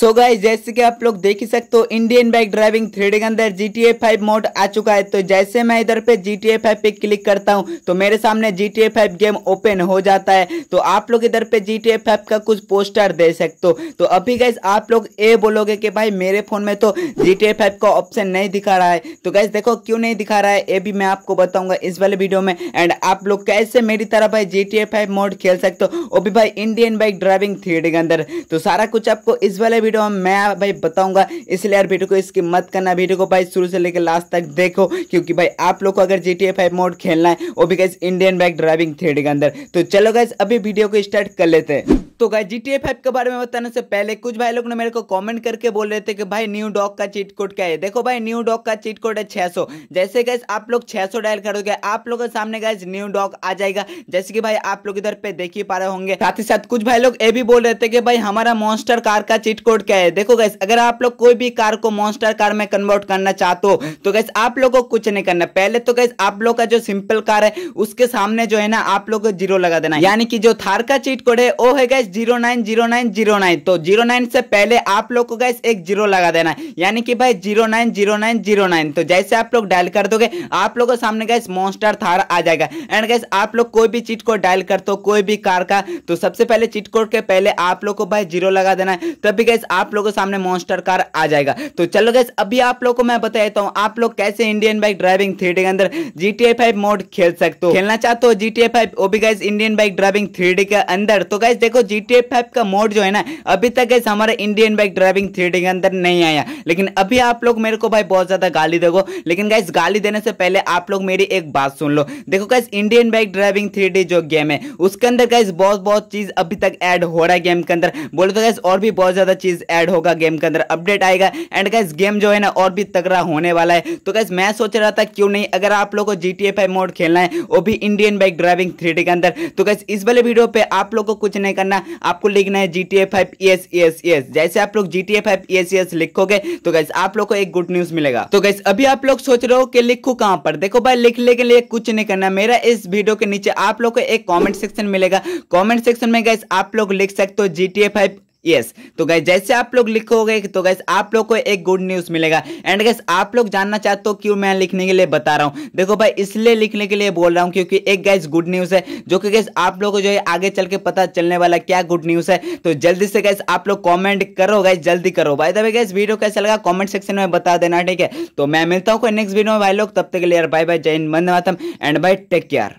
सो so जैसे कि आप लोग देख ही सकते हो इंडियन बाइक ड्राइविंग थ्री के अंदर G T A five mode आ चुका है तो जैसे मैं इधर पे जी टी ए फाइव पे क्लिक करता हूँ तो मेरे सामने G T A five game open हो जाता है तो आप लोग इधर पे जी टी ए फाइव का कुछ पोस्टर दे सकते हो तो अभी गाइज आप लोग ये बोलोगे कि भाई मेरे फोन में तो जी टी ए फाइव का ऑप्शन नहीं दिखा रहा है तो गाइज देखो क्यों नहीं दिखा रहा है ये भी मैं आपको बताऊंगा इस वाले वीडियो में एंड आप लोग कैसे मेरी तरह भाई G T A five mode खेल सकते हो वो भी भाई इंडियन बाइक ड्राइविंग थ्रेड के अंदर तो सारा कुछ आपको इस वाले वीडियो में मैं भाई बताऊंगा इसलिए यार वीडियो को इसकी मत करना वीडियो को भाई शुरू से लेकर लास्ट तक देखो क्योंकि भाई आप लोग को अगर जी टी मोड खेलना है वो भी guys Indian bike driving three D के अंदर तो चलो गैस अभी वीडियो को स्टार्ट कर लेते हैं तो गाय जी टी के बारे में बताने से पहले कुछ भाई लोग ने मेरे को कॉमेंट करके बोल रहे थे कि भाई न्यू डॉग का चीट कोड क्या है देखो भाई न्यू डॉग का चीट कोड है 600 जैसे गैस आप लोग 600 डायल करोगे आप लोगों के सामने गैस न्यू डॉग आ जाएगा जैसे कि भाई आप लोग इधर पे देख ही पा रहे होंगे साथ ही साथ कुछ भाई लोग ये भी बोल रहे थे कि भाई हमारा मॉन्स्टर कार का चीट कोड क्या है देखो गैस अगर आप लोग कोई भी कार को मॉन्स्टर कार में कन्वर्ट करना चाहते हो तो गैस आप लोग को कुछ नहीं करना पहले तो गैस आप लोग का जो सिंपल कार है उसके सामने जो है ना आप लोग को जीरो लगा देना यानी कि जो थार का चीट कोड है वो है guys guys zero nine zero nine zero nine तो जीरो नाइन से पहले आप लोग को गैस एक जीरो लगा देना है यानी कि भाई zero nine zero nine zero nine तो जैसे आप लोग डायल कर दोगे आप लोगों के सामने गैस मॉन्स्टर थार आ जाएगा एंड गैस आप लोग कोई भी चीट कोड डायल कर दो कोई भी कार का तो सबसे पहले चीट कोड के पहले आप लोग को भाई जीरो लगा देना है तभी गैस आप लोगों के सामने मॉन्स्टर कार आ जाएगा तो चलो गैस अभी आप लोग को मैं बता देता हूँ आप लोग कैसे इंडियन बाइक ड्राइविंग थ्री के अंदर जीटीए फाइव मोड खेल सकते हो खेलना चाहते हो जीटीए फाइव वो भी guys Indian bike driving three के अंदर तो गैस देखो जी सी टी का मोड जो है ना अभी तक ऐसे हमारा इंडियन बाइक ड्राइविंग थ्री के अंदर नहीं आया लेकिन अभी आप लोग मेरे को भाई बहुत ज़्यादा गाली दोगे लेकिन गाइस गाली देने से पहले आप लोग मेरी एक बात सुन लो देखो guys Indian bike driving three जो गेम है उसके अंदर गाइस बहुत बहुत चीज़ अभी तक ऐड हो रहा है गेम के अंदर बोले तो गाइस और भी बहुत ज़्यादा चीज़ ऐड होगा गेम के अंदर अपडेट आएगा एंड गाइस गेम जो है ना और भी तगड़ा होने वाला है तो गाइस मैं सोच रहा था क्यों नहीं अगर आप लोग को जी टी मोड खेलना है वो भी इंडियन बाइक ड्राइविंग थ्री के अंदर तो गैस इस वाले वीडियो पे आप लोग को कुछ नहीं करना आपको लिखना है GTA 5 five S S S जैसे आप लोग GTA 5 फाइव एस एस लिखोगे तो गैस आप लोग को एक गुड न्यूज मिलेगा तो गैस अभी आप लोग सोच रहे हो कि लिखू कहाँ पर देखो भाई लिखने के लिए कुछ नहीं करना मेरा इस वीडियो के नीचे आप लोग को एक कॉमेंट सेक्शन मिलेगा कॉमेंट सेक्शन में गैस आप लोग लिख सकते हो जी टी यस तो गैस जैसे आप लोग लिखोगे तो गैस आप लोग को एक गुड न्यूज मिलेगा एंड गैस आप लोग जानना चाहते हो क्यों मैं लिखने के लिए बता रहा हूँ देखो भाई इसलिए लिखने के लिए बोल रहा हूँ क्योंकि एक गैस गुड न्यूज है जो कि गैस आप लोग को जो है आगे चल के पता चलने वाला क्या गुड न्यूज है तो जल्दी से गैस आप लोग कॉमेंट करो गैस जल्दी करो भाई तभी गैस वीडियो कैसा लगा कॉमेंट सेक्शन में बता देना ठीक है तो मैं मिलता हूँ नेक्स्ट वीडियो में भाई लोग तब तक के लिए बाय बाय जय हिंद मंद मातम एंड बाय टेक केयर